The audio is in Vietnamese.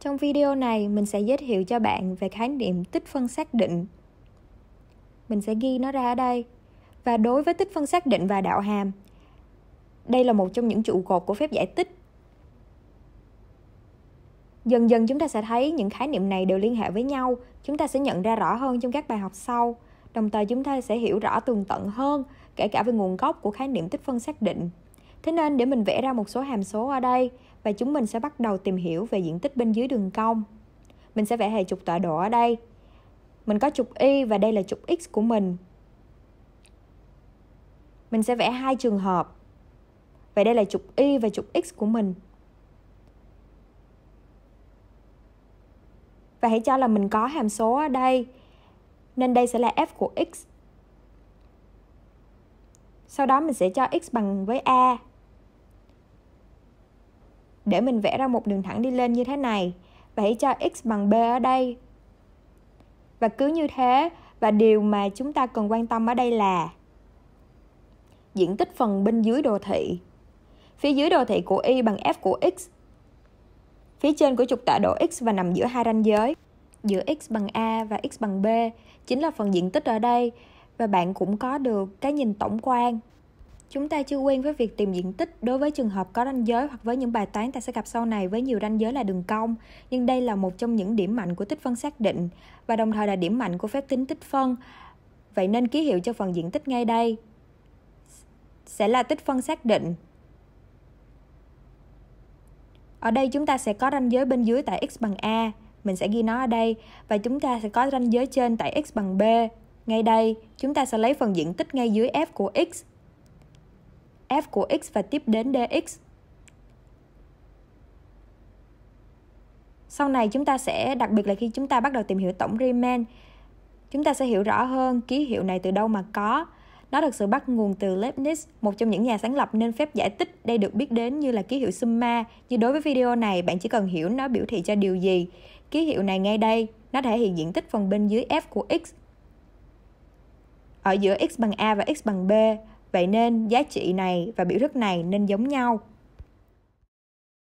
Trong video này, mình sẽ giới thiệu cho bạn về khái niệm tích phân xác định. Mình sẽ ghi nó ra ở đây. Và đối với tích phân xác định và đạo hàm, đây là một trong những trụ cột của phép giải tích. Dần dần chúng ta sẽ thấy những khái niệm này đều liên hệ với nhau, chúng ta sẽ nhận ra rõ hơn trong các bài học sau. Đồng thời chúng ta sẽ hiểu rõ tường tận hơn, kể cả về nguồn gốc của khái niệm tích phân xác định Thế nên để mình vẽ ra một số hàm số ở đây và chúng mình sẽ bắt đầu tìm hiểu về diện tích bên dưới đường cong. Mình sẽ vẽ hệ trục tọa độ ở đây. Mình có trục y và đây là trục x của mình. Mình sẽ vẽ hai trường hợp. Vậy đây là trục y và trục x của mình. Và hãy cho là mình có hàm số ở đây. Nên đây sẽ là f của x. Sau đó mình sẽ cho x bằng với a để mình vẽ ra một đường thẳng đi lên như thế này và hãy cho x bằng b ở đây và cứ như thế và điều mà chúng ta cần quan tâm ở đây là diện tích phần bên dưới đồ thị phía dưới đồ thị của y bằng f của x phía trên của trục tọa độ x và nằm giữa hai ranh giới giữa x bằng a và x bằng b chính là phần diện tích ở đây và bạn cũng có được cái nhìn tổng quan Chúng ta chưa quen với việc tìm diện tích đối với trường hợp có ranh giới hoặc với những bài toán ta sẽ gặp sau này với nhiều ranh giới là đường cong, nhưng đây là một trong những điểm mạnh của tích phân xác định và đồng thời là điểm mạnh của phép tính tích phân. Vậy nên ký hiệu cho phần diện tích ngay đây sẽ là tích phân xác định. Ở đây chúng ta sẽ có ranh giới bên dưới tại x bằng a, mình sẽ ghi nó ở đây và chúng ta sẽ có ranh giới trên tại x bằng b. Ngay đây, chúng ta sẽ lấy phần diện tích ngay dưới f của x f của x và tiếp đến dx. Sau này chúng ta sẽ, đặc biệt là khi chúng ta bắt đầu tìm hiểu tổng Riemann, chúng ta sẽ hiểu rõ hơn ký hiệu này từ đâu mà có. Nó được sự bắt nguồn từ Leibniz, một trong những nhà sáng lập nên phép giải tích đây được biết đến như là ký hiệu summa. Như đối với video này, bạn chỉ cần hiểu nó biểu thị cho điều gì. Ký hiệu này ngay đây, nó thể hiện diện tích phần bên dưới f của x. Ở giữa x bằng a và x bằng b, Vậy nên giá trị này và biểu thức này nên giống nhau